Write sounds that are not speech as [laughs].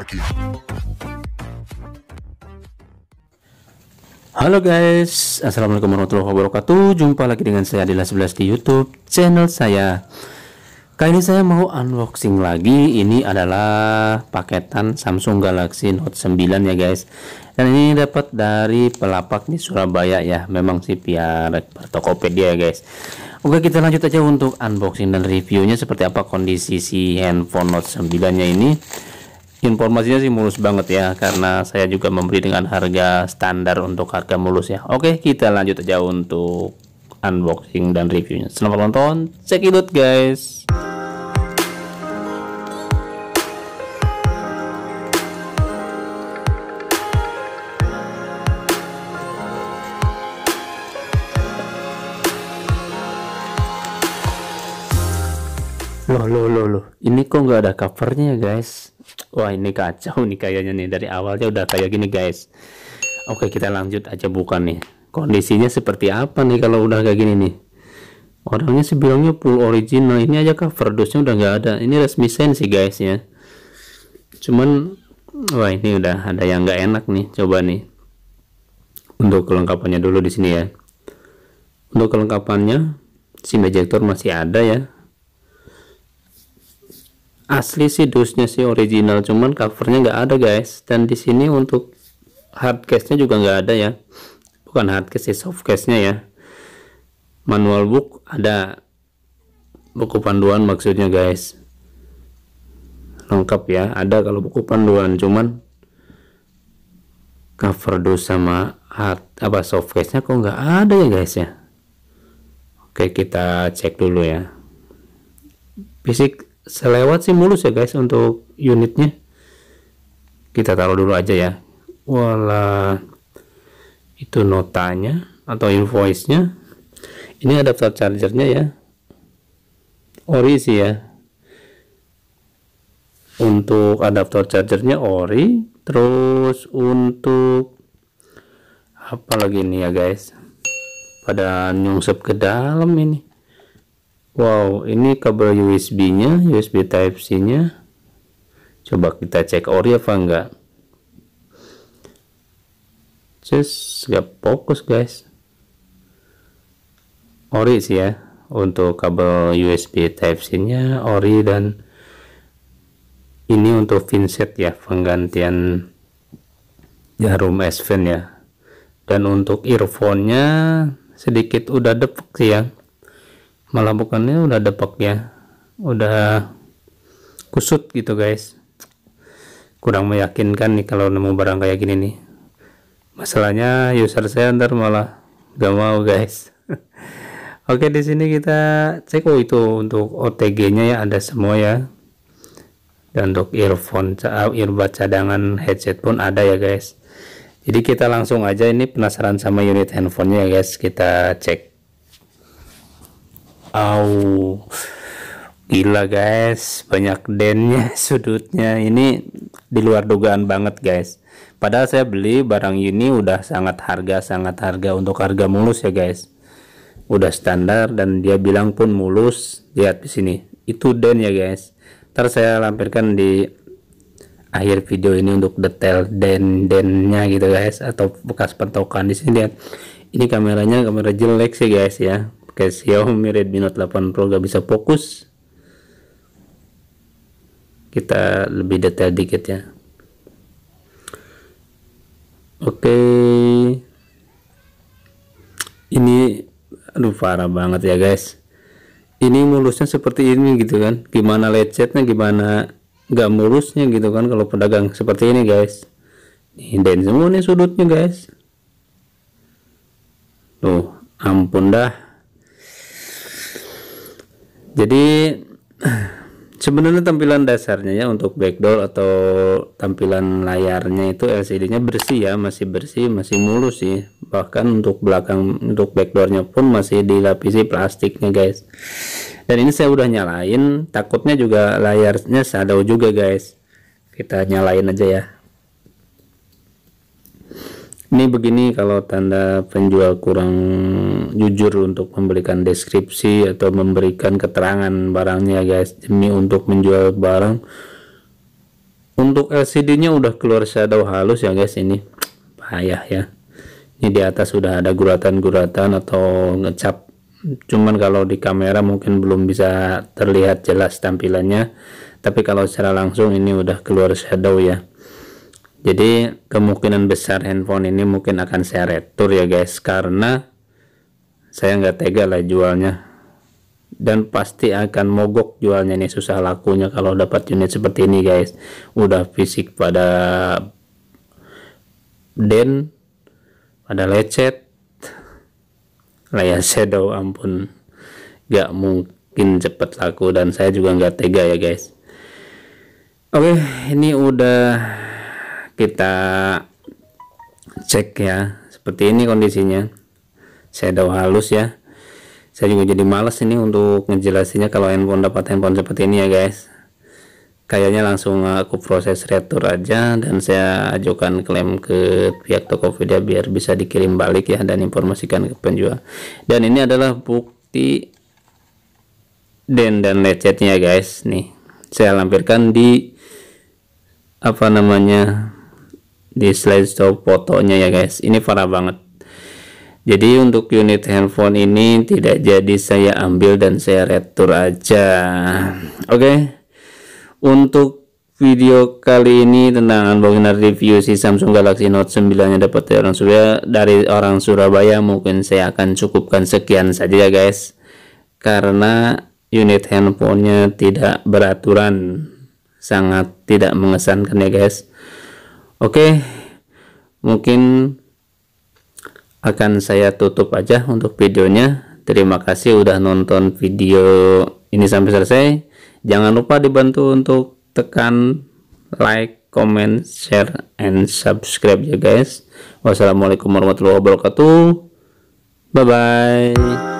lagi. Halo guys, Assalamualaikum warahmatullahi wabarakatuh Jumpa lagi dengan saya Adila 11 di Youtube channel saya Kali ini saya mau unboxing lagi Ini adalah paketan Samsung Galaxy Note 9 ya guys Dan ini dapat dari pelapak di Surabaya ya Memang sih biar Tokopedia ya guys Oke kita lanjut aja untuk unboxing dan reviewnya Seperti apa kondisi si handphone Note 9 nya ini informasinya sih mulus banget ya karena saya juga memberi dengan harga standar untuk harga mulus ya oke kita lanjut aja untuk unboxing dan reviewnya selamat menonton out guys Loh, loh, loh, loh. Ini kok nggak ada covernya, guys? Wah ini kacau nih kayaknya nih dari awalnya udah kayak gini guys. Oke kita lanjut aja bukan nih. Kondisinya seperti apa nih kalau udah kayak gini nih? Orangnya sebilangnya full original ini aja cover dosnya udah nggak ada. Ini resmi sen sih guys ya. Cuman wah ini udah ada yang nggak enak nih. Coba nih untuk kelengkapannya dulu di sini ya. Untuk kelengkapannya si ejector masih ada ya asli sih dusnya sih original cuman covernya nggak ada guys dan di sini untuk hard case nya juga nggak ada ya bukan hard case sih soft case nya ya manual book ada buku panduan maksudnya guys lengkap ya ada kalau buku panduan cuman cover dus sama hard apa soft case nya kok nggak ada ya guys ya oke kita cek dulu ya fisik selewat sih mulus ya guys untuk unitnya kita taruh dulu aja ya wala itu notanya atau invoice nya ini adaptor chargernya ya ori sih ya untuk adaptor chargernya ori terus untuk apa lagi ini ya guys pada nyungsep ke dalam ini Wow, ini kabel USB-nya, USB Type-C-nya. Coba kita cek ori apa enggak. Just nggak fokus guys. Ori sih ya, untuk kabel USB Type-C-nya ori dan ini untuk finset ya, penggantian jarum S-Fin ya. Dan untuk earphone-nya sedikit udah depek sih ya, Malah melakukannya udah depek ya udah kusut gitu guys kurang meyakinkan nih kalau nemu barang kayak gini nih masalahnya user saya ntar malah gak mau guys [laughs] oke di sini kita cek oh itu untuk OTG nya ya ada semua ya dan untuk earphone ah, earbud cadangan headset pun ada ya guys jadi kita langsung aja ini penasaran sama unit handphonenya ya guys kita cek Wow, Gila guys, banyak dennya [laughs] sudutnya. Ini di luar dugaan banget guys. Padahal saya beli barang ini udah sangat harga, sangat harga untuk harga mulus ya guys. Udah standar dan dia bilang pun mulus. Lihat di sini, itu den ya guys. Ntar saya lampirkan di akhir video ini untuk detail den dennya gitu guys atau bekas pentokan di sini lihat. Ini kameranya kamera jelek sih guys ya pakai Xiaomi Redmi Note 8 Pro gak bisa fokus kita lebih detail dikit ya oke ini aduh parah banget ya guys ini mulusnya seperti ini gitu kan gimana lecetnya gimana gak mulusnya gitu kan kalau pedagang seperti ini guys dan semua nih sudutnya guys tuh ampun dah jadi [sighs] sebenarnya tampilan dasarnya ya untuk backdoor atau tampilan layarnya itu LCD-nya bersih ya masih bersih masih mulus sih bahkan untuk belakang untuk backdoornya pun masih dilapisi plastiknya guys dan ini saya udah nyalain takutnya juga layarnya shadow juga guys kita nyalain aja ya ini begini kalau tanda penjual kurang jujur untuk memberikan deskripsi atau memberikan keterangan barangnya guys Ini untuk menjual barang untuk LCD-nya udah keluar shadow halus ya guys ini payah ya ini di atas sudah ada guratan-guratan atau ngecap cuman kalau di kamera mungkin belum bisa terlihat jelas tampilannya tapi kalau secara langsung ini udah keluar shadow ya jadi kemungkinan besar handphone ini mungkin akan saya retur ya guys karena saya nggak tega lah jualnya dan pasti akan mogok jualnya nih susah lakunya kalau dapat unit seperti ini guys udah fisik pada den pada lecet layar ya shadow ampun nggak mungkin cepet laku dan saya juga nggak tega ya guys oke ini udah kita cek ya seperti ini kondisinya shadow halus ya saya juga jadi males ini untuk ngejelasinnya kalau handphone dapat handphone seperti ini ya guys kayaknya langsung aku proses retur aja dan saya ajukan klaim ke pihak Tokopedia biar bisa dikirim balik ya dan informasikan ke penjual dan ini adalah bukti den dan lecetnya guys nih saya lampirkan di apa namanya di slideshow fotonya ya guys ini parah banget jadi untuk unit handphone ini tidak jadi saya ambil dan saya retur aja oke okay. untuk video kali ini tentang unboxing review si Samsung Galaxy Note 9 yang dapat dari orang Surabaya dari orang Surabaya mungkin saya akan cukupkan sekian saja ya guys karena unit handphonenya tidak beraturan sangat tidak mengesankan ya guys Oke, mungkin akan saya tutup aja untuk videonya. Terima kasih udah nonton video ini sampai selesai. Jangan lupa dibantu untuk tekan like, comment, share, and subscribe ya guys. Wassalamualaikum warahmatullahi wabarakatuh. Bye-bye.